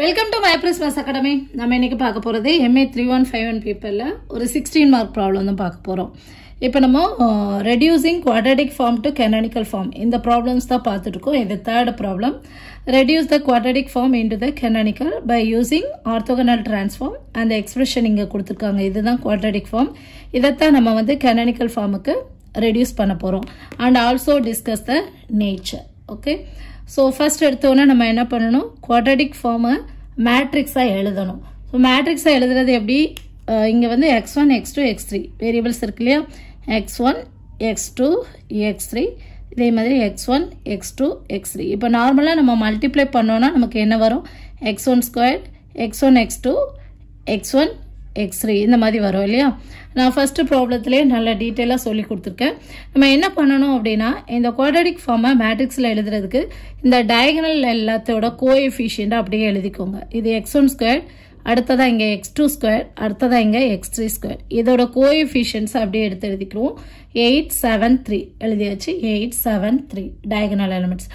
Welcome to மைப்ரஸ் மேஸ் academy நம்ம இன்றைக்கி பார்க்க போகிறது MA three one five one பீப்பிளில் ஒரு சிக்ஸ்டீன் மார்க் ப்ராப்ளம் தான் பார்க்க போகிறோம் இப்போ நம்ம reducing quadratic form to canonical form இந்த ப்ராப்ளம்ஸ் தான் பார்த்துட்ருக்கோம் இது third problem reduce the quadratic form into the canonical by using orthogonal transform அந்த எக்ஸ்பிரஷன் இங்கே கொடுத்துருக்காங்க இதுதான் குவாட்ரடிக் ஃபார்ம் இதைத்தான் நம்ம வந்து கெனானிக்கல் ஃபார்முக்கு ரெடியூஸ் பண்ண போகிறோம் and also discuss the nature okay so first எடுத்தோன்னே நம்ம என்ன பண்ணணும் குவாட்ரடிக் ஃபார்மை மேட்ரிக்ஸாக எழுதணும் ஸோ மேட்ரிக்ஸாக எழுதுறது எப்படி இங்கே வந்து X one X two X three variables இருக்கு இல்லையா X one X two X three இதே மாதிரி X one X two X three இப்போ நார்மலாக நம்ம மல்டிப்ளை பண்ணோன்னா நமக்கு என்ன வரும் X one square X one X two X one எக்ஸ்ரே இந்த மாதிரி வரும் இல்லையா நான் ஃபஸ்ட்டு ப்ராப்ளத்துலேயே நல்ல டீட்டெயிலாக சொல்லி கொடுத்துருக்கேன் நம்ம என்ன பண்ணணும் அப்படின்னா இந்த குவாடடிக் ஃபார்மை மேட்ரிக்ஸில் எழுதுறதுக்கு இந்த டயகனல் எல்லாத்தோட கோஎஃபிஷியண்ட்டை அப்படியே எழுதிக்கோங்க இது எக்ஸ் ஒன் ஸ்கொயர் அடுத்ததாக இங்கே எக்ஸ் டூ ஸ்கொயர் அடுத்ததாக இங்கே எக்ஸ் த்ரீ ஸ்கொயர் இதோட கோஎஃபிஷியன்ஸ் அப்படியே எடுத்து எழுதிக்கிறோம் எயிட் செவன் த்ரீ எழுதியாச்சு eight seven three diagonal elements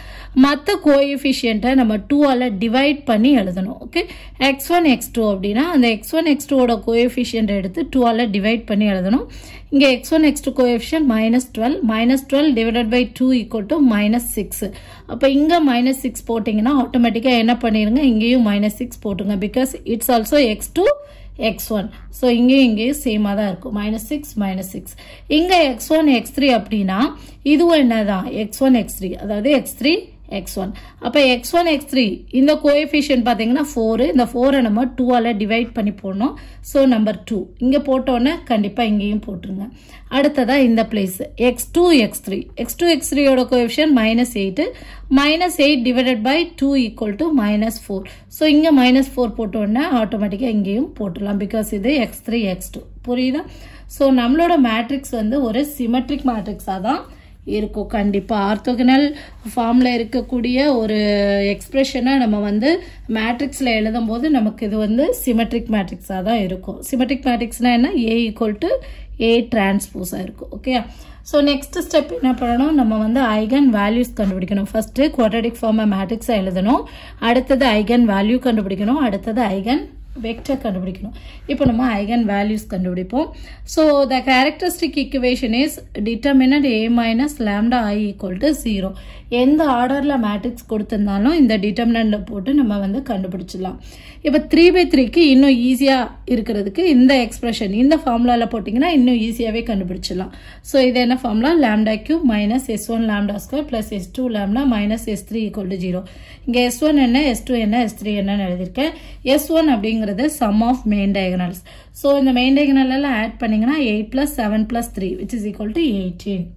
மற்ற கோஎஃபிஷியண்ட்டை நம்ம டூவால் டிவைட் பண்ணி எழுதணும் okay X one X two அப்படின்னா அந்த எக்ஸ் ஒன் எக்ஸ் டூவோட கோஎஃபிஷியண்ட்டை எடுத்து டூவால் டிவைட் பண்ணி எழுதணும் இங்கே x one X two coefficient minus twelve minus twelve divided by two equal to minus six அப்போ இங்கே மைனஸ் சிக்ஸ் போட்டிங்கன்னா ஆட்டோமேட்டிக்காக என்ன பண்ணிடுங்க இங்கேயும் மைனஸ் சிக்ஸ் போட்டுங்க because it's also x two X one so இங்கேயும் இங்கேயும் சேமாக தான் இருக்கும் மைனஸ் சிக்ஸ் மைனஸ் சிக்ஸ் இங்கே எக்ஸ் ஒன் எக்ஸ் த்ரீ அப்படின்னா இதுவும் என்ன தான் எக்ஸ் ஒன் எக்ஸ் த்ரீ அதாவது எக்ஸ் த்ரீ எக்ஸ் ஒன் அப்போ எக்ஸ் ஒன் எக்ஸ் த்ரீ இந்த கோஎஃபிஷியன் பார்த்தீங்கன்னா ஃபோரு இந்த ஃபோரை நம்ம டூவால் டிவைட் பண்ணி போடணும் ஸோ நம்பர் டூ இங்கே போட்டோன்னே கண்டிப்பாக இங்கேயும் போட்டுருங்க அடுத்ததாக இந்த place x two X three x two x த்ரீயோட coefficient minus eight minus eight divided by two equal to minus four so இங்கே மைனஸ் ஃபோர் போட்டோன்னே ஆட்டோமேட்டிக்காக இங்கேயும் போட்டுடலாம் பிகாஸ் இது எக்ஸ் த்ரீ எக்ஸ் டூ புரியுதா ஸோ நம்மளோட மேட்ரிக்ஸ் வந்து ஒரு சிமெட்ரிக் மேட்ரிக்ஸாக தான் இருக்கும் கண்டிப்பாக ஆர்த்தோகனல் ஃபார்மில் இருக்கக்கூடிய ஒரு எக்ஸ்ப்ரெஷனை நம்ம வந்து மேட்ரிக்ஸில் எழுதும் போது நமக்கு இது வந்து சிமெட்ரிக் மேட்ரிக்ஸாக தான் இருக்கும் சிமெட்ரிக் மேட்ரிக்ஸ்னால் என்ன ஏ ஈக்குவல் டு ஏ டிரான்ஸ்போஸாக இருக்கும் ஓகே ஸோ நெக்ஸ்ட் ஸ்டெப் என்ன பண்ணணும் நம்ம வந்து ஐகன் வேல்யூஸ் கண்டுபிடிக்கணும் ஃபஸ்ட்டு குவாட்ரடிக் ஃபார்மை மேட்ரிக்ஸாக எழுதணும் அடுத்தது ஐகன் வேல்யூ கண்டுபிடிக்கணும் அடுத்தது ஐகன் வெக்டர் கண்டுபிடிக்கணும் இப்போ நம்ம ஐகன் வேல்யூஸ் கண்டுபிடிப்போம் so the characteristic equation is determinant A minus lambda I equal to zero எந்த ஆர்டரில் மேட்ரிக்ஸ் கொடுத்துருந்தாலும் இந்த டிட்டர்மினண்ட்டில் போட்டு நம்ம வந்து கண்டுபிடிச்சிடலாம் இப்போ த்ரீ பை த்ரீக்கு இன்னும் ஈஸியாக இருக்கிறதுக்கு இந்த எக்ஸ்பிரஷன் இந்த ஃபார்முலாவில் போட்டிங்கன்னா இன்னும் ஈஸியாகவே கண்டுபிடிச்சிடலாம் ஸோ இது என்ன formula lambda cube minus S one lambda square plus S two lambda minus S three equal to zero இங்கே எஸ் ஒன் என்ன எஸ் டூ என்ன எஸ் த்ரீ என்னன்னு எழுதியிருக்கேன் எஸ் ஒன் அப்படிங்கிறது sum of main diagonals so இந்த main டயகனலெல்லாம் add பண்ணிங்கன்னா eight plus seven plus three which is equal to eighteen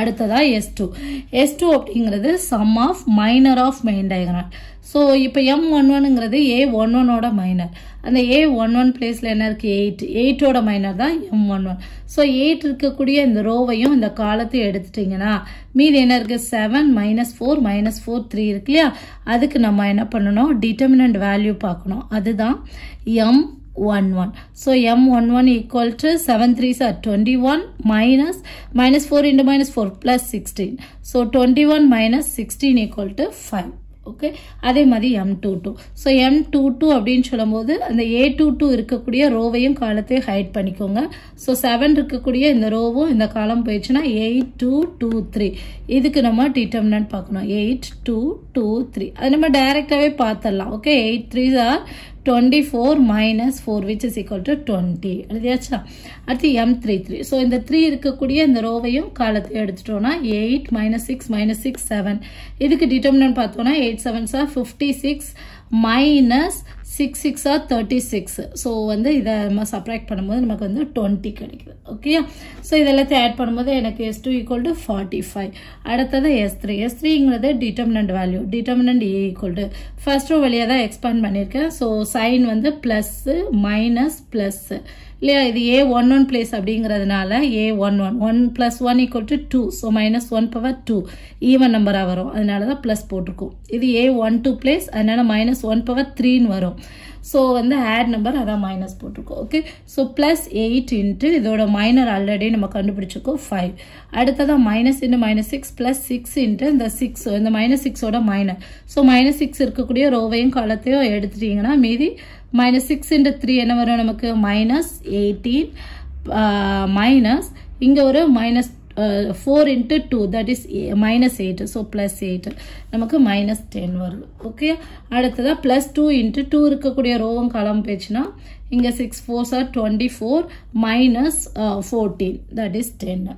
அடுத்ததாக எஸ் டூ எஸ் டூ அப்படிங்கிறது sum of minor of main diagonal so இப்போ M one ஒன்னுங்கிறது a one ஒன்னோட minor அந்த a one one பிளேஸில் என்ன இருக்குது எயிட் எயிட்டோட மைனர் தான் M one one so eight இருக்கக்கூடிய இந்த ரோவையும் இந்த காலத்தையும் எடுத்துட்டிங்கன்னா மீதி என்ன இருக்குது seven minus four minus four three இருக்கு இல்லையா அதுக்கு நம்ம என்ன பண்ணணும் டிட்டர்மினன்ட் வேல்யூ பார்க்கணும் அதுதான் M one one so M one one equal to seven three are twenty one minus minus four into minus four plus sixteen so twenty one minus sixteen equal to five okay அதே மாதிரி M two two so M two two அப்படின்னு சொல்லும்போது அந்த ஏ two two இருக்கக்கூடிய ரோவையும் காலத்தையும் height பண்ணிக்கோங்க so seven இருக்கக்கூடிய இந்த ரோவும் இந்த காலம் போயிடுச்சுன்னா எயிட் டூ டூ த்ரீ இதுக்கு நம்ம டிட்டர்மினன்ட் பார்க்கணும் எயிட் டூ டூ த்ரீ அது நம்ம டைரெக்டாகவே பார்த்துடலாம் okay eight three are twenty four minus four which is equal to twenty எழுதியாச்சா அடுத்து எம் த்ரீ த்ரீ ஸோ இந்த த்ரீ இருக்கக்கூடிய இந்த ரோவையும் காலத்தை எடுத்துட்டோம்னா eight minus six minus six seven இதுக்கு டிட்டர்மினன்ட் பார்த்தோம்னா eight sevens are fifty six minus six six are thirty six so வந்து இதை நம்ம சப்ராக்ட் பண்ணும்போது நமக்கு வந்து டுவெண்ட்டி கிடைக்குது ஓகே ஸோ இதெல்லாத்தையும் ஆட் பண்ணும்போது எனக்கு S two equal to forty five அடுத்தது எஸ் த்ரீ எஸ் த்ரீங்கிறது determinant value determinant A equal to first வழியாக தான் எக்ஸ்பேண்ட் பண்ணியிருக்கேன் ஸோ சைன் வந்து ப்ளஸ்ஸு மைனஸ் ப்ளஸ்ஸு இல்லையா இது ஏ ஒன் ஒன் பிளேஸ் அப்படிங்கிறதுனால a one one one plus one equal to two so minus one power two even நம்பராக வரும் அதனால தான் ப்ளஸ் போட்டிருக்கோம் இது ஏ ஒன் டூ பிளேஸ் அதனால் மைனஸ் ஒன் பவர் த்ரீன்னு வரும் ஸோ வந்து ஆட் நம்பர் அதான் மைனஸ் போட்டிருக்கோம் okay so plus eight into இதோட மைனர் ஆல்ரெடி நம்ம கண்டுபிடிச்சிருக்கோம் ஃபைவ் அடுத்ததான் minus into minus six plus six into இந்த சிக்ஸ் இந்த மைனஸ் சிக்ஸோட மைனர் ஸோ மைனஸ் சிக்ஸ் இருக்கக்கூடிய ரோவையும் காலத்தையும் எடுத்துட்டீங்கன்னா மீதி மைனஸ் சிக்ஸ் இன்ட்டு த்ரீ என்ன வரும் நமக்கு மைனஸ் எயிட்டீன் மைனஸ் இங்கே ஒரு minus four into two that is minus eight so plus eight நமக்கு மைனஸ் டென் வருது ஓகே அடுத்ததாக ப்ளஸ் டூ இன்ட்டு டூ இருக்கக்கூடிய ரோவும் காலம் போயிடுச்சுன்னா இங்கே six four are twenty four minus fourteen that is டென்னு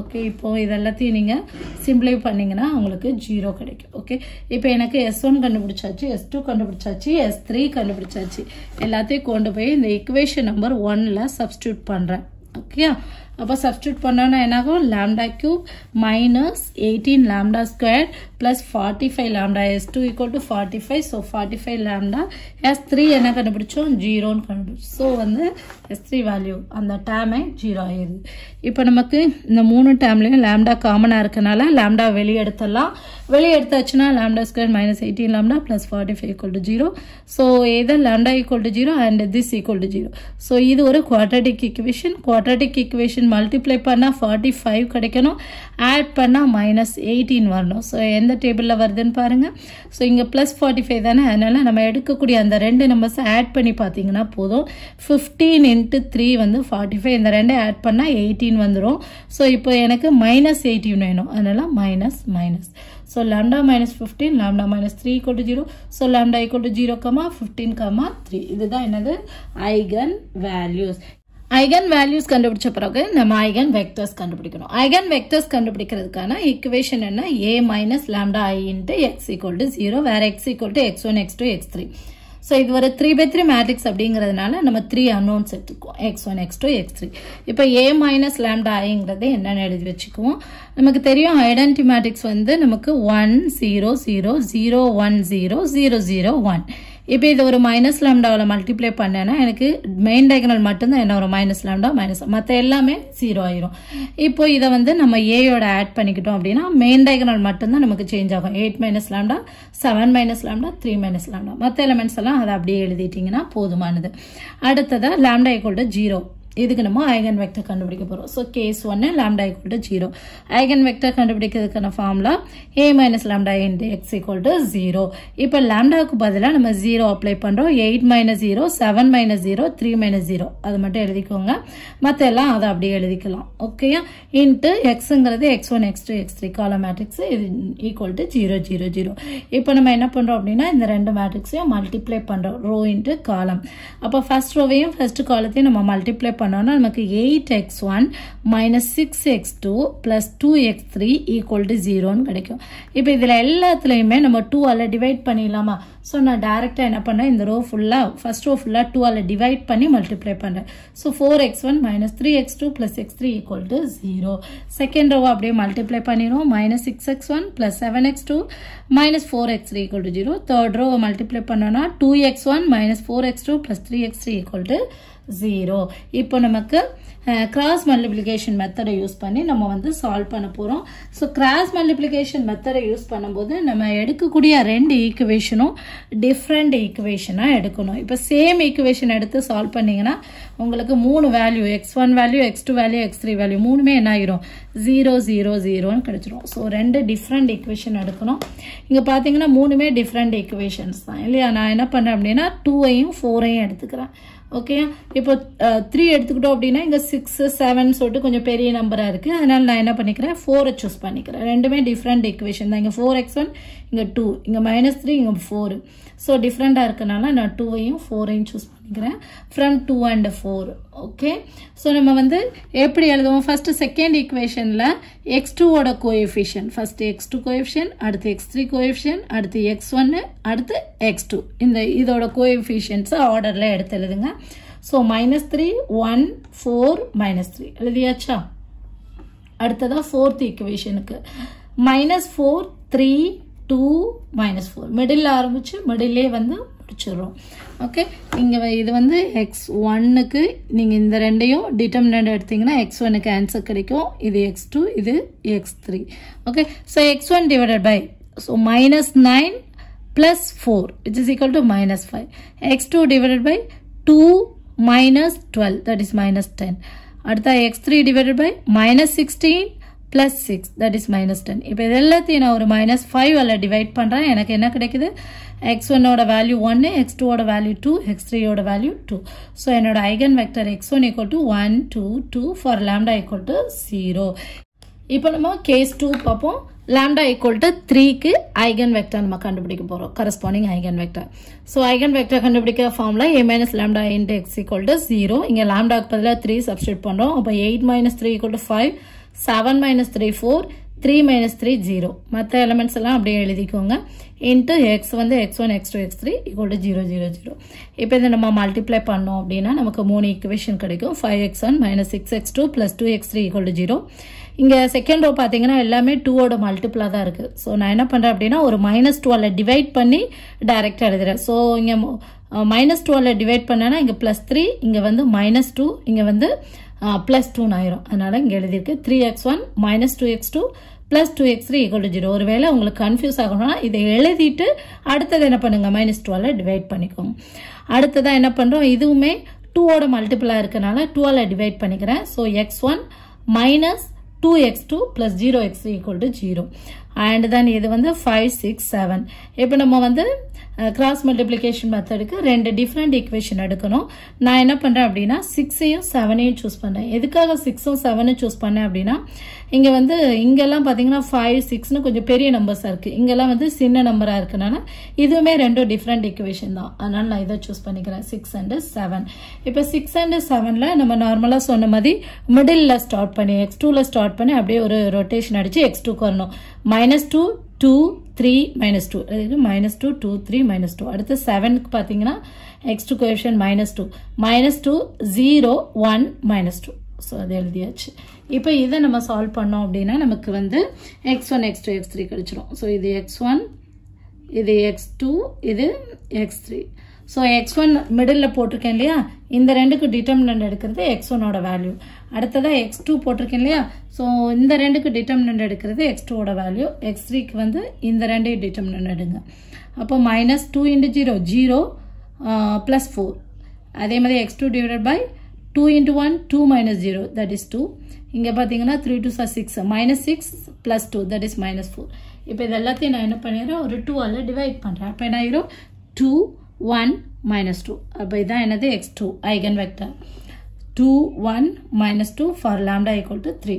ஓகே இப்போது இதெல்லாத்தையும் நீங்கள் சிம்பிளை பண்ணிங்கன்னா உங்களுக்கு ஜீரோ கிடைக்கும் ஓகே இப்போ எனக்கு எஸ் ஒன் கண்டுபிடிச்சாச்சு எஸ் டூ கண்டுபிடிச்சாச்சு எஸ் த்ரீ கண்டுபிடிச்சாச்சு எல்லாத்தையும் கொண்டு போய் இந்த இக்குவேஷன் நம்பர் ஒன்னில் சப்ஸ்டியூட் பண்ணுறேன் ஓகே அப்போ சப்ஸ்டியூட் பண்ணோன்னா என்னாகும் lambda cube minus eighteen lambda square plus 45 lambda is 2 equal to 45 so 45 lambda s3 என்ன கண்டுபிடிச்சோம் 0 ன்னு கண்டுபிடிச்சோம் so வந்து s3 value அந்த term 0 ஆயிருது இப்போ நமக்கு இந்த மூணு termலயும் lambda காமனா இருக்கனால lambda வெளிய எடுத்துடலாம் வெளிய எடுத்தாச்சுனா lambda square minus 18 lambda plus 45 equal to 0 so either lambda equal to 0 and this equal to 0 so இது ஒரு quadratic equation quadratic equation multiply பண்ணா 45 கிடைக்கணும் add பண்ணா minus 18 வரணும் so எந்த எந்த டேபிளில் வருதுன்னு பாருங்கள் ஸோ இங்கே ப்ளஸ் ஃபார்ட்டி ஃபைவ் தானே அதனால் நம்ம எடுக்கக்கூடிய அந்த ரெண்டு நம்பர்ஸை ஆட் பண்ணி பார்த்தீங்கன்னா போதும் ஃபிஃப்டீன் இன்ட்டு த்ரீ வந்து ஃபார்ட்டி ஃபைவ் இந்த ரெண்டு ஆட் பண்ணால் எயிட்டீன் வந்துடும் ஸோ இப்போ எனக்கு மைனஸ் எயிட்டீன் வேணும் அதனால் minus minus so lambda minus fifteen lambda minus three கொட்டு zero so so lambda equal to 0 comma 15 comma இதுதான் என்னது ஐகன் வேல்யூஸ் ஐகன் வேல்யூஸ் கண்டுபிடிச்ச பிறகு நம்ம ஐகன் வெக்டர்ஸ் கண்டுபிடிக்கணும் ஐகன் வெக்டர்ஸ் கண்டுபிடிக்கிறதுக்கான ஈக்குவேஷன் என்ன A minus lambda I into x equal to zero வேறு x equal to x one X two X three so இது ஒரு த்ரீ பை த்ரீ மேட்ரிக்ஸ் அப்படிங்கிறதுனால நம்ம த்ரீ அன்னோன்ஸ் எடுத்துக்குவோம் x one X two X three இப்போ A minus lambda ஐங்கிறது என்னென்னு எழுதி வச்சுக்குவோம் நமக்கு தெரியும் ஐடென்டி மேட்ரிக்ஸ் வந்து நமக்கு one zero zero zero one zero zero zero one இப்போ இதை ஒரு மைனஸ் லேம்டாவில் மல்டிப்ளை பண்ணேன்னா எனக்கு மெயின் டைகனல் மட்டும்தான் என்ன ஒரு மைனஸ் லேம்டா மைனஸ் மற்ற எல்லாமே ஜீரோ ஆயிரும் இப்போ இதை வந்து நம்ம ஏயோட ஆட் பண்ணிக்கிட்டோம் அப்படின்னா மெயின் டைகனல் மட்டும்தான் நமக்கு சேஞ்ச் ஆகும் eight minus lambda seven minus lambda three minus lambda மற்ற எலமெண்ட்ஸ் எல்லாம் அதை அப்படியே எழுதிட்டீங்கன்னா போதுமானது அடுத்ததாக லேம்டா ஈக்குவல் டு ஜீரோ இதுக்கு நம்ம ஐகன் வெக்டர் கண்டுபிடிக்க போகிறோம் ஸோ கேஸ் ஒன்று lambda equal to zero eigen vector கண்டுபிடிக்கிறதுக்கான formula A minus lambda into x equal to zero இப்போ லேம்டாவுக்கு பதிலாக நம்ம ஜீரோ அப்ளை பண்ணுறோம் eight minus zero seven minus zero three minus zero அது மட்டும் எழுதிக்கோங்க மற்ற எல்லாம் அதை அப்படியே எழுதிக்கலாம் ஓகேயா இன்ட்டு எக்ஸுங்கிறது x one X two X three column matrix இது equal to zero zero zero இப்போ நம்ம என்ன பண்ணுறோம் அப்படின்னா இந்த ரெண்டு மேட்ரிக்ஸையும் மல்டிப்ளை பண்ணுறோம் ரோ இன்ட்டு காலம் அப்போ ஃபஸ்ட் ரோவையும் ஃபஸ்ட்டு காலத்தையும் நம்ம மல்டிப்ளை பண்ணோம்னா நமக்கு eight x one minus six x two plus two X three equal to ஜீரோன்னு கிடைக்கும் இப்போ இதில் எல்லாத்துலேயுமே நம்ம டூ அல்ல டிவைட் பண்ணிடலாமா ஸோ நான் டைரெக்டாக என்ன பண்ணேன் இந்த ரோ ஃபுல்லாக ஃபஸ்ட் ரோ ஃபுல்லாக அல்ல டிவைட் பண்ணி மல்டிப்ளை பண்ணுறேன் so four x one minus three x two plus x three equal to zero second ரோவை அப்படியே மல்டிப்ளை பண்ணிடுவோம் minus six x one plus seven x two minus four x three equal to zero third ரோவை multiply பண்ணோன்னா two X one minus four x two plus three x three equal to zero இப்போ நமக்கு cross multiplication மெத்தடை use பண்ணி நம்ம வந்து solve பண்ண போகிறோம் ஸோ கிராஸ் மல்டிப்ளிகேஷன் மெத்தடை யூஸ் பண்ணும்போது நம்ம எடுக்கக்கூடிய ரெண்டு ஈக்குவேஷனும் டிஃப்ரெண்ட் ஈக்குவேஷனாக எடுக்கணும் இப்போ சேம் ஈக்குவேஷன் எடுத்து சால்வ் பண்ணிங்கன்னா உங்களுக்கு மூணு value x one value x two value x three value மூணுமே என்ன ஆகிரும் ஜீரோ ஜீரோ ஜீரோன்னு கிடச்சிரும் ஸோ ரெண்டு டிஃப்ரெண்ட் ஈக்குவேஷன் எடுக்கணும் இங்கே பார்த்தீங்கன்னா மூணுமே டிஃப்ரெண்ட் ஈக்குவேஷன்ஸ் தான் இல்லையா நான் என்ன பண்ணேன் அப்படின்னா டூவையும் ஃபோரையும் எடுத்துக்கிறேன் ஓகே இப்போ த்ரீ uh, எடுத்துக்கிட்டோம் அப்படின்னா இங்கே சிக்ஸ் செவன் சொல்லிட்டு கொஞ்சம் பெரிய நம்பராக இருக்குது அதனால் நான் என்ன பண்ணிக்கிறேன் ஃபோரை சூஸ் பண்ணிக்கிறேன் ரெண்டுமே டிஃப்ரெண்ட் ஈக்குவேஷன் தான் இங்கே ஃபோர் எக்ஸ் ஒன் இங்கே டூ இங்கே மைனஸ் த்ரீ இங்கே ஃபோர் ஸோ டிஃப்ரெண்ட்டாக இருக்கனால நான் டூவையும் ஃபோரையும் சூஸ் நினைக்கிறேன் from two and four okay so நம்ம வந்து எப்படி எழுதுவோம் ஃபஸ்ட்டு செகண்ட் ஈக்குவேஷனில் எக்ஸ் டூவோட coefficient first x two coefficient அடுத்து எக்ஸ் த்ரீ கோஎஃபிஷியன் அடுத்து எக்ஸ் ஒன்று அடுத்து எக்ஸ் டூ இந்த இதோட கோஎஃபிஷியன்ஸை ஆர்டரில் எடுத்து எழுதுங்க so minus three one four minus three எழுதியாச்சா அடுத்ததாக ஃபோர்த் ஈக்குவேஷனுக்கு minus four three two minus four middle ஆரம்பித்து மிடில்லே வந்து கண்டுபிடிச்சிடுறோம் ஓகே இங்கே இது வந்து எக்ஸ் ஒன்னுக்கு நீங்கள் இந்த ரெண்டையும் டிட்டர்மினண்ட் எடுத்திங்கன்னா எக்ஸ் ஒனுக்கு ஆன்சர் கிடைக்கும் இது எக்ஸ் டூ இது x three okay so x one divided by so minus nine plus is which to minus five x two divided by two minus twelve that is minus ten அடுத்த x three divided by minus sixteen plus six that is minus ten இப்போ இது எல்லாத்தையும் நான் ஒரு minus five அல்ல divide பண்ணுறேன் எனக்கு என்ன கிடைக்குது எக்ஸ் ஒன்னோட வேல்யூ ஒன்று எக்ஸ் டூவோட வேல்யூ டூ எக்ஸ் த்ரீயோட வேல்யூ டூ ஸோ என்னோட eigen vector x one equal to one two two for lambda equal to zero இப்போ நம்ம கேஸ் டூ பார்ப்போம் லேம்டா ஈக்குவல் டு த்ரீக்கு ஐகன் வெக்டர் நம்ம கண்டுபிடிக்க போகிறோம் corresponding eigen vector so eigen vector கண்டுபிடிக்கிற ஃபார்மில் A minus lambda into x equal to zero இங்கே லேம்டாக்கு பதிலாக த்ரீ சப்ஸ்டியூட் பண்ணுறோம் அப்போ eight minus three equal to five seven minus three four three minus three zero மற்ற எலமெண்ட்ஸ் எல்லாம் அப்படியே எழுதிக்கோங்க இன்ட்டு எக்ஸ் வந்து X one X two X three equal to zero zero zero இப்போ நம்ம மல்டிப்ளை பண்ணோம் அப்படின்னா நமக்கு மூணு equation கிடைக்கும் five x one minus six x two plus two X three zero இங்கே செகண்ட் ரோ பார்த்தீங்கன்னா எல்லாமே டூவோட மல்டிப்புளாக தான் இருக்குது ஸோ நான் என்ன பண்ணுறேன் அப்படின்னா ஒரு மைனஸ் டுவெல்ல டிவைட் பண்ணி டைரெக்டாக எழுதுறேன் ஸோ இங்கே மைனஸ் டுவெல்ல டிவைட் பண்ணேன்னா இங்கே ப்ளஸ் த்ரீ இங்கே வந்து மைனஸ் டூ இங்கே வந்து ப்ளஸ் டூன்னு ஆயிரும் அதனால் இங்கே எழுதியிருக்கு three x one minus two x two plus two X three equal to zero ஒருவேளை உங்களுக்கு கன்ஃபியூஸ் ஆகணும்னா இதை எழுதிட்டு அடுத்தது என்ன பண்ணுங்கள் மைனஸ் டுவெல்ல டிவைட் பண்ணிக்கோங்க அடுத்ததாக என்ன பண்ணுறோம் இதுவுமே டூவோட மல்டிப்புளாக இருக்கனால டுவெல்ல டிவைட் பண்ணிக்கிறேன் so x one minus two x two plus zero x And then zero and then இது வந்து ஃபைவ் சிக்ஸ் செவன் இப்பு நம்ம வந்து multiplication மல்டிப்ளிகேஷன் இக்கு ரெண்டு டிஃப்ரெண்ட் equation எடுக்கணும் நான் என்ன பண்ணுறேன் அப்படின்னா சிக்ஸையும் செவனையும் சூஸ் பண்ணுறேன் எதுக்காக சிக்ஸும் செவனும் சூஸ் பண்ணேன் அப்படின்னா இங்கே வந்து இங்கெல்லாம் பார்த்தீங்கன்னா ஃபைவ் சிக்ஸ்னு கொஞ்சம் பெரிய நம்பர்ஸாக இருக்குது இங்கலாம் வந்து சின்ன நம்பராக இருக்குனால இதுவுமே ரெண்டும் டிஃப்ரெண்ட் equation தான் அதனால் நான் இதை சூஸ் பண்ணிக்கிறேன் சிக்ஸ் அண்டு செவன் இப்போ சிக்ஸ் அண்டு செவனில் நம்ம நார்மலாக சொன்ன மாதிரி மிடில் ஸ்டார்ட் பண்ணி எக்ஸ் டூவில் ஸ்டார்ட் பண்ணி அப்படியே ஒரு ரொட்டேஷன் அடித்து எக்ஸ் டூக்கு வரணும் minus two two three minus two minus two two three minus two அடுத்து செவனுக்கு பார்த்தீங்கன்னா next question minus two minus two zero one minus two so அது எழுதியாச்சு இப்போ இதை நம்ம சால்வ் பண்ணோம் அப்படின்னா நமக்கு வந்து X one X two X three கிடச்சிரும் ஸோ இது எக்ஸ் ஒன் இது எக்ஸ் டூ இது x three so x one middle போட்டிருக்கேன் இல்லையா இந்த ரெண்டுக்கு டிட்டர்மினன்ட் எடுக்கிறது எக்ஸ் ஒன்னோட வேல்யூ அடுத்ததாக எக்ஸ் டூ போட்டிருக்கேன் இல்லையா ஸோ இந்த ரெண்டுக்கு டிட்டர்மினன்ட் எடுக்கிறது எக்ஸ் டூவோட வேல்யூ எக்ஸ் த்ரீக்கு வந்து இந்த ரெண்டு டிட்டர்மினன்ட் எடுங்க அப்போ minus two into zero zero plus four அதே மாதிரி x two divided by two into one two minus zero that is two இங்கே பார்த்தீங்கன்னா three two sir six minus six plus two that is minus four இப்போ இது எல்லாத்தையும் நான் என்ன பண்ணிடுறேன் ஒரு டூ அல்ல டிவைட் பண்ணுறேன் அப்போ என்ன ஆயிரும் டூ ஒன் மைனஸ் டூ அப்போ இதுதான் என்னது x two eigen vector two one minus two for lambda equal to three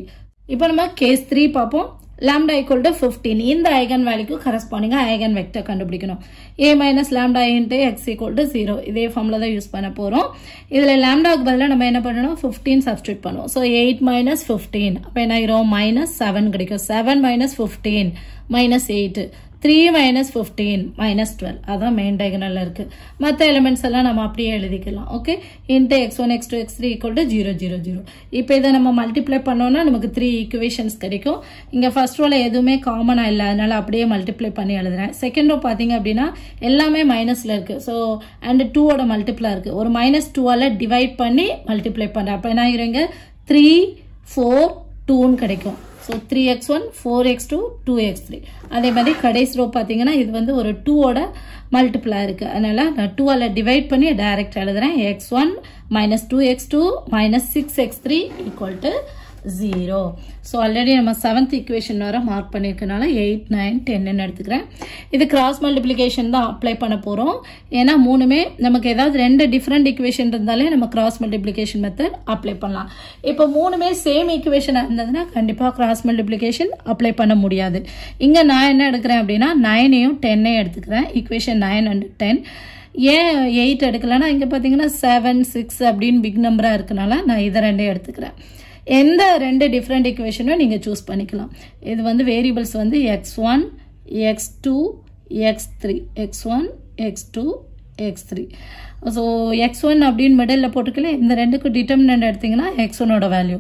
இப்போ நம்ம கேஸ் த்ரீ பார்ப்போம் லேம்டா ஈக்குவல் டு ஃபிஃப்டீன் இந்த ஐகன் வேல்யூக்கு கரஸ்பாண்டிங்காக ஐகன் வெக்டர் கண்டுபிடிக்கணும் A minus lambda into x equal to zero இதே ஃபார்மில் தான் யூஸ் பண்ண போகிறோம் இதில் லேம்டாவுக்கு பதிலாக நம்ம என்ன பண்ணணும் ஃபிஃப்டீன் சப்ஸ்டியூட் பண்ணுவோம் ஸோ எயிட் மைனஸ் ஃபிஃப்டீன் அப்போ என்ன ஆயிரும் மைனஸ் செவன் கிடைக்கும் seven minus fifteen minus eight three minus fifteen minus twelve அதான் மெயின் diagonal இருக்குது மற்ற elements எல்லாம் நம்ம அப்படியே எழுதிக்கலாம் okay x1 x one X two X three equal zero zero zero இப்போ இதை நம்ம multiply பண்ணோனா நமக்கு த்ரீ equations கிடைக்கும் இங்கே ஃபர்ஸ்ட் ரோவில் எதுவுமே காமனாக இல்லை அதனால் அப்படியே multiply பண்ணி எழுதுறேன் second row பாத்திங்க அப்படின்னா எல்லாமே மைனஸில் இருக்குது ஸோ அண்டு டூவோட மல்டிப்ளாக இருக்குது ஒரு மைனஸ் டூவால் டிவைட் பண்ணி multiply பண்ணுறேன் அப்போ என்ன ஆகிருங்க த்ரீ ஃபோர் டூன்னு கிடைக்கும் so three x one four x two two X three அதே மாதிரி கடைசி ரோ பார்த்தீங்கன்னா இது வந்து ஒரு டூவோட மல்டிப்புளாக இருக்குது அதனால் நான் டூவால் டிவைட் பண்ணி டைரெக்ட் எழுதுகிறேன் x one minus two x two minus six x three equal to zero so already நம்ம செவன்த் ஈக்குவேஷன் வர மார்க் பண்ணியிருக்கனால எயிட் நைன் டென்னு எடுத்துக்கிறேன் இது கிராஸ் மல்டிப்ளிகேஷன் தான் அப்ளை பண்ண போகிறோம் ஏன்னா மூணுமே நமக்கு ஏதாவது ரெண்டு டிஃப்ரெண்ட் ஈக்குவேஷன் இருந்தாலே நம்ம கிராஸ் மல்டிப்ளிகேஷன் மெத்தட் அப்ளை பண்ணலாம் இப்போ மூணுமே சேம் ஈக்குவேஷனாக இருந்ததுன்னா கண்டிப்பாக கிராஸ் மல்டிப்ளிகேஷன் அப்ளை பண்ண முடியாது இங்கே நான் என்ன எடுக்கிறேன் அப்படின்னா நைனையும் டென்னையும் எடுத்துக்கிறேன் ஈக்குவேஷன் நைன் அண்ட் டென் ஏன் எயிட் எடுக்கலன்னா இங்கே பார்த்தீங்கன்னா செவன் சிக்ஸ் அப்படின்னு பிக் நம்பராக இருக்கனால நான் இதை ரெண்டே எடுத்துக்கிறேன் எந்த ரெண்டு டிஃப்ரெண்ட் இக்குவேஷனும் நீங்கள் சூஸ் பண்ணிக்கலாம் இது வந்து வேரியபிள்ஸ் வந்து X one X two X three x one X two X three so x one அப்படின்னு மிடலில் போட்டுக்கல இந்த ரெண்டுக்கும் டிட்டர்மினன்ட் எடுத்தீங்கன்னா எக்ஸ் ஒனோட வேல்யூ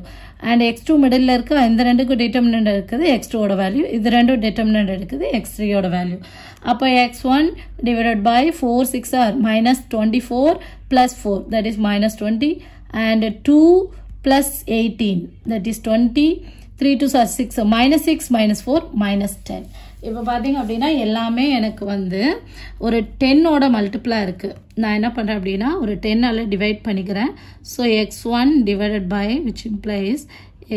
அண்ட் எக்ஸ் டூ மிடலில் இருக்க இந்த ரெண்டுக்கும் டிட்டர்மினன்ட் இருக்குது எக்ஸ் டூவோட வேல்யூ இது ரெண்டும் டிட்டர்மினன்ட் எடுக்குது எக்ஸ் த்ரீயோட வேல்யூ அப்போ x one divided by four six or minus twenty four plus four that is minus twenty and two plus 18 that is 20 3 to 6 so minus 6 minus 4 minus 10 இப்போ பார்த்தீங்க அப்படின்னா எல்லாமே எனக்கு வந்து ஒரு டென்னோட மல்டிப்ளாக இருக்குது நான் என்ன பண்ணுறேன் அப்படின்னா ஒரு டென்னால் டிவைட் பண்ணிக்கிறேன் so x one divided by which implies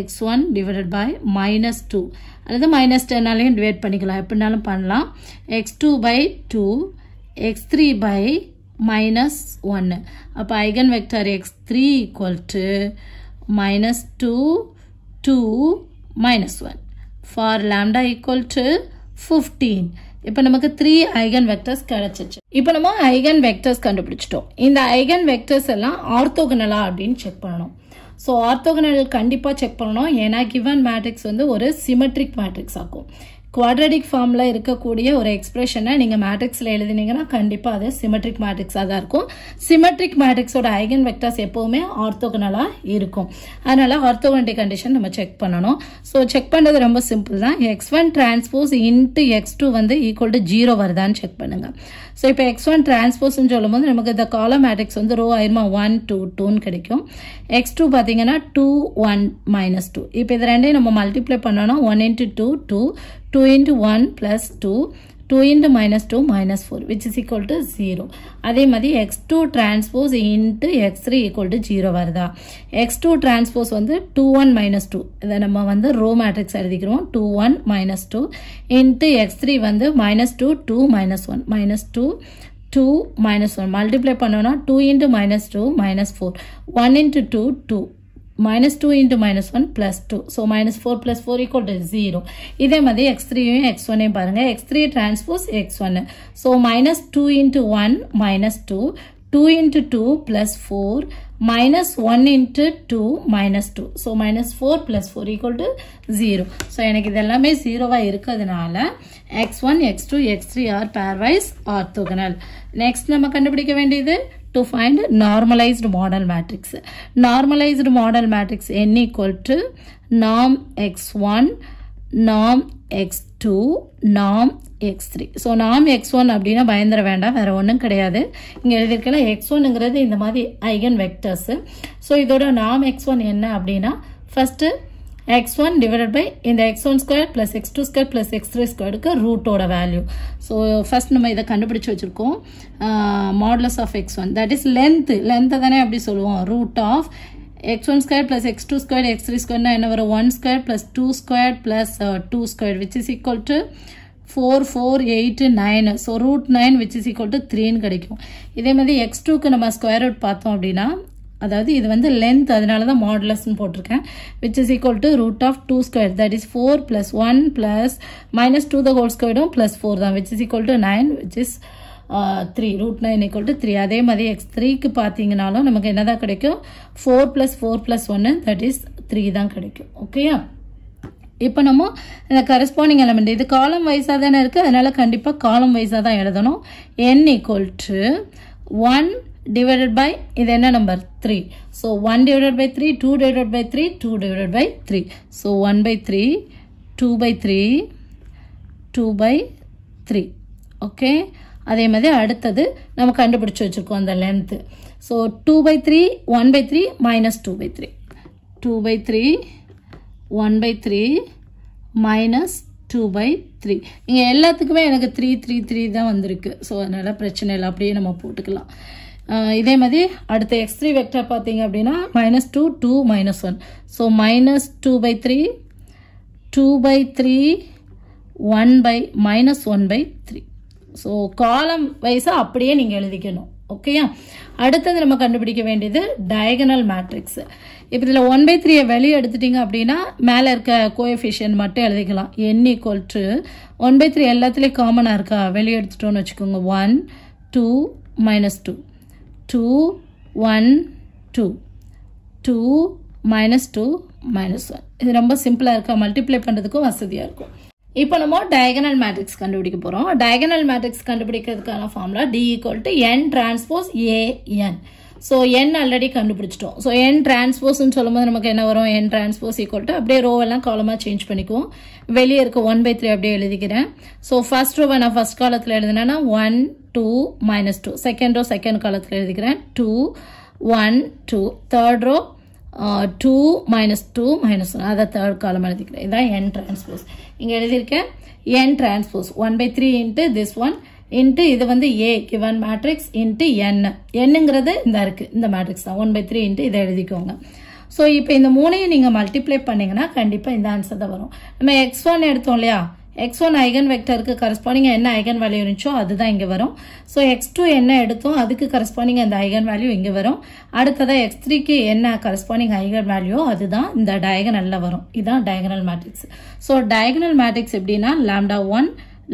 x one divided by minus two அல்லது மைனஸ் டென்னாலையும் டிவைட் பண்ணிக்கலாம் எப்படினாலும் பண்ணலாம் x two by two X three by minus ஒன்று அப்போ eigen vector x three equal to minus 2, 2, minus 1. For lambda equal to 15. இப்போ நமக்கு three eigen vectors கிடைச்சிச்சு இப்போ நம்ம ஐகன் வெக்டர்ஸ் கண்டுபிடிச்சிட்டோம் இந்த ஐகன் வெக்டர்ஸ் எல்லாம் ஆர்த்தோகனலா அப்படின்னு செக் பண்ணணும் ஸோ ஆர்த்தோகனல் கண்டிப்பாக செக் பண்ணணும் ஏன்னா கிவன் மேட்ரிக்ஸ் வந்து ஒரு சிமெட்ரிக் மேட்ரிக்ஸ் ஆகும் குவாட்ரடிக் ஃபார்மில் இருக்கக்கூடிய ஒரு எக்ஸ்பிரஷனை நீங்கள் மேட்ரிக்ஸில் எழுதினீங்கன்னா கண்டிப்பாக அது சிமெட்ரிக் மேட்ரிக்ஸாக தான் இருக்கும் சிமெட்ரிக் மேட்ரிக்ஸோட ஐகன் வெக்டர்ஸ் எப்போவுமே ஆர்த்தோகனலாக இருக்கும் அதனால் ஆர்த்தோகனிட்டி கண்டிஷன் நம்ம செக் பண்ணணும் ஸோ செக் பண்ணுறது ரொம்ப சிம்பிள் தான் x one transpose into x two வந்து ஈக்குவல் டு ஜீரோ வருதான்னு செக் பண்ணுங்கள் ஸோ இப்போ எக்ஸ் ஒன் டிரான்ஸ்போஸ்னு சொல்லும்போது நமக்கு இந்த காலம் மேட்ரிக்ஸ் வந்து ரோ ஆயிருமா ஒன் டூ டூன்னு கிடைக்கும் எக்ஸ் டூ பார்த்தீங்கன்னா டூ ஒன் மைனஸ் டூ இப்போ இது ரெண்டையும் நம்ம மல்டிப்ளை பண்ணோன்னா one into two two 2 into 1 plus 2 2 into minus 2 minus 4 which is equal to 0 அதை மதி x2 transpose into x3 equal to 0 வருதா x2 transpose வந்து 2 1 minus 2 இதை நம்ம வந்து row matrix matrix 2 1 minus 2 into x3 வந்து minus 2 2 minus 1 minus 2 2 minus 1 multiply பண்ணோனா 2 into minus 2 minus 4 1 into 2 2 minus 2 into minus 1 plus 2. So, minus 4 plus 4 equal to 0. இதே மதி x3 யும் x1 யும் பாருங்க. x3 transpose x1. So, minus 2 into 1 minus 2. 2 into 2 plus 4 minus 1 into 2 minus 2. So, minus 4 plus 4 equal to 0. So, எனக்கு இதல்லாமே 0 வா இருக்கது நால x1, x2, x3 are pairwise orthogonal. Next, நம்ம கண்டுபிடிக்க வேண்டியது to find normalized model matrix. Normalized model matrix n equal to norm x1, norm x2, norm x3. So norm x1 அப்படினா பயந்தர வேண்டாம் வேறு ஒன்றும் கிடையாது இங்க இங்கே எழுதியிருக்கல x1ங்கிறது இந்த மாதிரி ஐகன் வெக்டர்ஸு So இதோட norm x1 என்ன அப்படினா first x1 divided by இந்த x1 square plus x2 square plus x3 square squareடுக்கு root ஓட value. So, first நம்ம இதை கண்டுபிடிச்சு வைச்சிருக்கும் modulus of x1, that is length, length தானே அப்படி சொல்லும் root of x1 square plus x2 square x3 square நான் என்ன வரு 1 square plus 2 square plus 2 square which is equal to 4, 4, 8, 9. So, root 9 which is equal to 3 கிடைக்கும். இதே மதி x2 நம்ம square root பாத்தும் அப்படினா அதாவது இது வந்து லென்த் அதனால தான் மாடுலஸ்ன்னு போட்டிருக்கேன் which is equal to root of two square that is four plus one plus minus two the whole ஸ்கொயரும் ப்ளஸ் ஃபோர் தான் which is equal to nine which is three root nine equal to three அதே மாதிரி x த்ரீக்கு பார்த்தீங்கனாலும் நமக்கு என்ன தான் கிடைக்கும் ஃபோர் ப்ளஸ் ஃபோர் ப்ளஸ் ஒன்று தட் இஸ் த்ரீ தான் கிடைக்கும் ஓகேயா இப்போ நம்ம இந்த கரஸ்பாண்டிங் எலமெண்ட் இது காலம் வைஸாக தானே இருக்குது அதனால் கண்டிப்பாக காலம் வைஸாக தான் எழுதணும் N equal to one divided by இது என்ன நம்பர் 3 so 1 divided by 3 2 divided by 3 2 divided by 3 so 1 by 3 2 by 3 2 by 3 okay அதே மாதிரி அடுத்தது நம்ம கண்டுபிடுச்சு வச்சுருக்கோம் அந்த length so two by three one by three minus two by three two by three one by three minus two by three இங்கே எல்லாத்துக்குமே எனக்கு த்ரீ த்ரீ த்ரீ தான் வந்திருக்கு ஸோ அதனால் பிரச்சனை இல்லை அப்படியே நம்ம போட்டுக்கலாம் இதே மாதிரி அடுத்த எக்ஸ் த்ரீ வெக்டர் பார்த்தீங்க அப்படின்னா minus two two minus one so minus two by three two by three one by minus one by three so column வைஸாக அப்படியே நீங்கள் எழுதிக்கணும் ஓகேயா அடுத்தது நம்ம கண்டுபிடிக்க வேண்டியது டயகனல் மேட்ரிக்ஸ் இப்போ இதில் ஒன் பை த்ரீயை வெளியே எடுத்துட்டிங்க அப்படின்னா மேலே இருக்க கோஎஃபிஷியன் மட்டும் எழுதிக்கலாம் N equal to one by three எல்லாத்துலேயும் காமனாக இருக்கா வெளியே எடுத்துட்டோன்னு வச்சுக்கோங்க one two minus two two one two two minus two minus 1. இது ரொம்ப சிம்பிளாக இருக்கா மல்டிப்ளை பண்ணுறதுக்கும் வசதியாக இருக்கும் இப்போ நம்ம டயகனல் மேட்ரிக்ஸ் கண்டுபிடிக்க போகிறோம் டயகனல் மேட்ரிக்ஸ் கண்டுபிடிக்கிறதுக்கான formula D equal to N transpose A N so N already கண்டுபிடிச்சிட்டோம் ஸோ என் டிரான்ஸ்போஸ்ன்னு சொல்லும்போது நமக்கு என்ன வரும் என் டிரான்ஸ்போஸ் ஈக்குவல் டு அப்படியே ரோ எல்லாம் காலமாக சேஞ்ச் பண்ணிக்குவோம் வெளியே இருக்க ஒன் பை த்ரீ அப்படியே எழுதிக்கிறேன் ஸோ ஃபர்ஸ்ட் ரோவை நான் ஃபர்ஸ்ட் காலத்தில் எழுதினேன்னா one two minus two second row second காலத்தில் எழுதிக்கிறேன் two one two third row two minus two minus one அதை தேர்ட் காலம் எழுதிக்கிறேன் இதுதான் என் டிரான்ஸ்போஸ் இங்கே எழுதியிருக்கேன் N transpose one by three into this one into இது வந்து A given matrix into N என்னங்கிறது இந்த இருக்குது இந்த மேட்ரிக்ஸ் தான் ஒன் பை த்ரீ இன்ட்டு இதை எழுதிக்கோங்க ஸோ இப்போ இந்த மூணையும் நீங்கள் மல்டிப்ளை பண்ணிங்கன்னா கண்டிப்பாக இந்த ஆன்சர் தான் வரும் நம்ம எக்ஸ் ஒன் எடுத்தோம் இல்லையா எக்ஸ் ஒன் ஐகன் வெக்டருக்கு கரஸ்பாண்டிங் என்ன ஐகன் வேல்யூ இருந்துச்சோ அதுதான் இங்கே வரும் ஸோ எக்ஸ் டூ என்ன எடுத்தோம் அதுக்கு கரஸ்பாண்டிங் அந்த ஐகன் வேல்யூ இங்கே வரும் அடுத்ததாக எக்ஸ் த்ரீக்கு என்ன கரஸ்பாண்டிங் ஐகன் வேல்யூ அதுதான் இந்த டயகனலில் வரும் இதுதான் diagonal matrix so diagonal matrix எப்படின்னா lambda one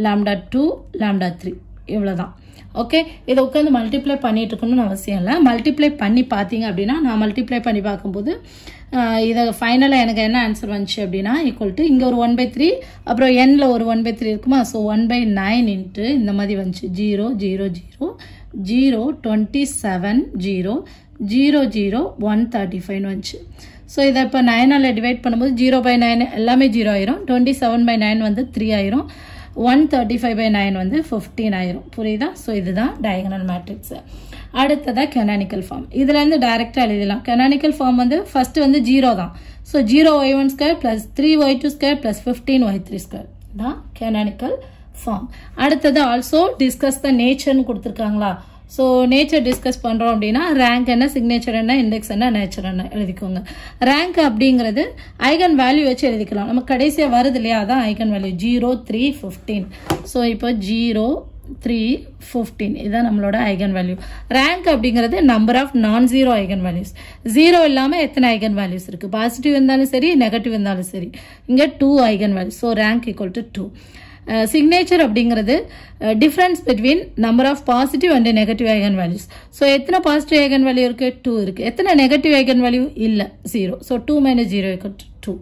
lambda two lambda three இவ்வளோதான் ஓகே இதை உட்காந்து மல்டிப்ளை பண்ணிட்டு இருக்கணும்னு அவசியம் இல்லை மல்டிப்ளை பண்ணி பார்த்தீங்க அப்படின்னா நான் மல்டிப்ளை பண்ணி பார்க்கும்போது இதை ஃபைனலாக எனக்கு என்ன ஆன்சர் வந்துச்சு அப்படின்னா ஈக்குவல் டு இங்கே ஒரு ஒன் பை த்ரீ அப்புறம் எண்ணில் ஒரு ஒன் பை த்ரீ இருக்குமா so one by nine into இந்த மாதிரி வந்துச்சு zero zero zero zero twenty seven zero zero zero one thirty ஃபைவ்னு வந்துச்சு ஸோ இதை இப்போ நைனால் டிவைட் பண்ணும்போது ஜீரோ பை நைன் எல்லாமே ஜீரோ ஆயிரும் டுவெண்ட்டி செவன் பை நைன் வந்து த்ரீ ஆயிரும் one thirty five by nine வந்து ஃபிஃப்டீன் ஆயிரும் புரியுதா ஸோ இதுதான் டயகனல் மேட்ரிக்ஸு அடுத்ததாக கெனானிக்கல் ஃபார்ம் இதுலேருந்து டைரெக்டாக எழுதிடலாம் கெனானிக்கல் ஃபார்ம் வந்து ஃபஸ்ட்டு வந்து ஜீரோ தான் so zero y one square plus three y two square plus fifteen y three square தான் கெனானிக்கல் ஃபார்ம் அடுத்தது ஆல்சோ டிஸ்கஸ் த நேச்சர்னு கொடுத்துருக்காங்களா ஸோ நேச்சர் டிஸ்கஸ் பண்ணுறோம் அப்படின்னா ரேங்க் என்ன சிக்னேச்சர் என்ன இண்டெக்ஸ் என்ன நேச்சர் என்ன எழுதிக்கோங்க ரேங்க் அப்படிங்கிறது ஐகன் வேல்யூ வச்சு எழுதிக்கலாம் நம்ம கடைசியாக வருது இல்லையா அதான் eigen value zero three fifteen so இப்போ ஜீரோ த்ரீ ஃபிஃப்டீன் இதுதான் நம்மளோட ஐகன் வேல்யூ ரேங்க் அப்படிங்கிறது number of non zero eigen values zero இல்லாமல் எத்தனை ஐகன் வேல்யூஸ் இருக்குது பாசிட்டிவ் இருந்தாலும் சரி நெகட்டிவ் இருந்தாலும் சரி இங்கே two eigen values so rank equal to two signature uh, அப்படிங்கிறது difference between number of positive and negative eigen values so எத்தனை பாசிட்டிவ் ஐகன் வேல்யூ இருக்குது டூ இருக்குது எத்தனை நெகட்டிவ் ஐகன் வேல்யூ இல்லை zero so two minus zero two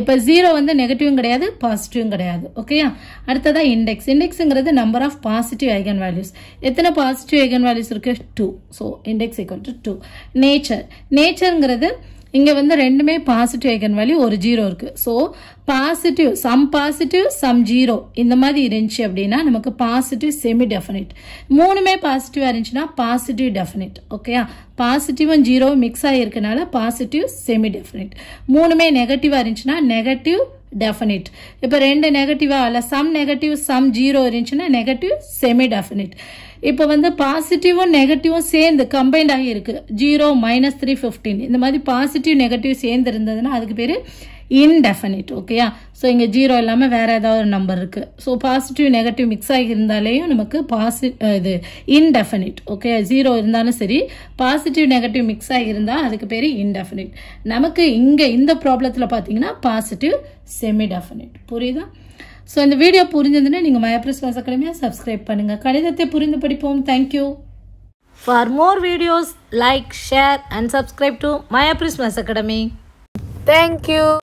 இப்போ zero வந்து நெகட்டிவும் கிடையாது பாசிட்டிவும் கிடையாது ஓகேயா அடுத்ததாக இண்டெக்ஸ் இண்டெக்ஸுங்கிறது number of positive eigen values எத்தனை பாசிட்டிவ் ஐகன் வேல்யூஸ் இருக்குது two so index equal to two nature நேச்சருங்கிறது இங்கே வந்து ரெண்டுமே பாசிட்டிவ் ஐகன் வேல்யூ ஒரு ஜீரோ இருக்குது so positive some positive some zero இந்த மாதிரி இருந்துச்சு அப்படின்னா நமக்கு பாசிட்டிவ் செமி டெஃபினிட் மூணுமே பாசிட்டிவாக இருந்துச்சுன்னா பாசிட்டிவ் டெஃபினிட் ஓகேயா பாசிட்டிவும் ஜீரோவும் மிக்ஸ் ஆகிருக்கனால பாசிட்டிவ் செமி டெஃபினிட் மூணுமே நெகட்டிவாக இருந்துச்சுன்னா நெகட்டிவ் டெஃபினிட் இப்போ ரெண்டு நெகட்டிவா இல்லை சம் நெகட்டிவ் சம் ஜீரோ இருந்துச்சுன்னா நெகட்டிவ் செமி டெஃபினிட் இப்போ வந்து பாசிட்டிவும் நெகட்டிவும் சேர்ந்து கம்பைண்ட் ஆகி இருக்கு ஜீரோ மைனஸ் த்ரீ ஃபிஃப்டீன் இந்த மாதிரி பாசிட்டிவ் நெகட்டிவ் சேர்ந்து இருந்ததுன்னா அதுக்கு பேர் இன்டெஃபினிட் ஓகேயா ஸோ இங்கே ஜீரோ இல்லாமல் வேறு ஏதாவது ஒரு நம்பர் இருக்குது ஸோ பாசிட்டிவ் நெகட்டிவ் மிக்ஸ் ஆகி இருந்தாலேயும் நமக்கு பாசி இது இன்டெஃபினிட் ஓகே ஜீரோ இருந்தாலும் சரி பாசிட்டிவ் நெகட்டிவ் மிக்ஸ் ஆகி இருந்தால் அதுக்கு பேர் இன்டெஃபினிட் நமக்கு இங்கே இந்த ப்ராப்ளத்தில் பார்த்தீங்கன்னா பாசிட்டிவ் செமி டெஃபினிட் புரியுதா ஸோ இந்த வீடியோ புரிஞ்சதுன்னா நீங்கள் மயப்ரஸ்வாஸ் அகாடமியை சப்ஸ்கிரைப் பண்ணுங்கள் கணிதத்தை புரிந்து படிப்போம் thank you for more videos like share and subscribe to மயப்ரிஸ்மஸ் அகாடமி தேங்க்யூ